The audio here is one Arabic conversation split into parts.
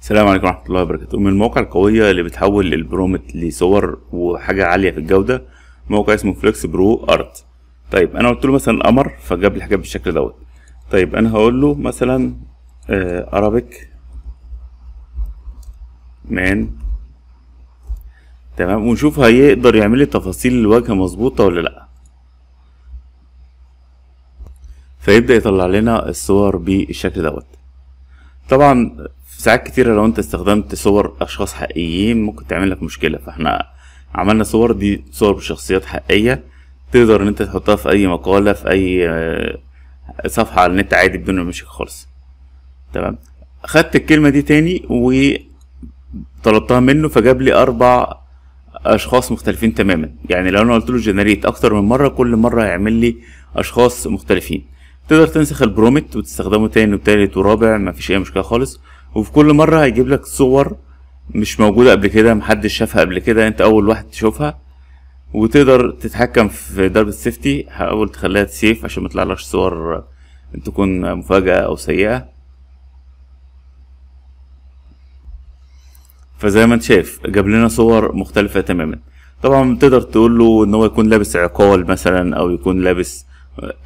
السلام عليكم ورحمة الله وبركاته من المواقع القوية اللي بتحول البرومت لصور وحاجة عالية في الجودة موقع اسمه فليكس برو ارت طيب انا قلت له مثلا قمر فجاب لي حاجات بالشكل دوت طيب انا هقول له مثلا ارابيك آه، مان تمام ونشوف هيقدر يعمل لي تفاصيل الواجهة مظبوطة ولا لأ فيبدأ يطلع لنا الصور بالشكل دوت طبعا في ساعات كتيرة لو انت استخدمت صور اشخاص حقيقيين ممكن تعمل لك مشكلة فاحنا عملنا صور دي صور بشخصيات حقيقية تقدر ان انت تحطها في اي مقالة في اي آه، صفحة على النت عادي بدون مشكلة خالص تمام خدت الكلمة دي تاني وطلبتها منه فجاب لي اربع اشخاص مختلفين تماما يعني لو انا قلت له جنريت اكتر من مرة كل مرة هيعمل لي اشخاص مختلفين تقدر تنسخ البرومت وتستخدمه تاني وتالت ورابع مفيش اي مشكله خالص وفي كل مره هيجيب لك صور مش موجوده قبل كده محدش شافها قبل كده انت اول واحد تشوفها وتقدر تتحكم في درجه السيفتي هحاول تخليها سيف عشان ما يطلعلكش صور تكون مفاجاه او سيئه فزي ما انت شايف جاب لنا صور مختلفه تماما طبعا تقدر تقول له ان هو يكون لابس عقال مثلا او يكون لابس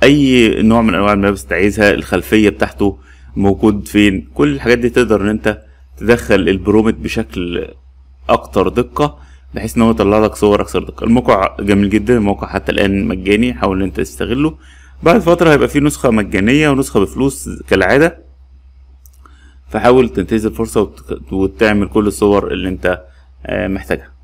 اي نوع من انواع الملابس انت عايزها الخلفيه بتاعته موجود فين كل الحاجات دي تقدر ان انت تدخل البرومت بشكل اكتر دقه بحيث ان هو يطلع لك صور اكثر دقه الموقع جميل جدا الموقع حتى الان مجاني حاول ان انت تستغله بعد فتره هيبقى فيه نسخه مجانيه ونسخه بفلوس كالعاده فحاول تنتهز الفرصه وتعمل كل الصور اللي انت آه، محتاجها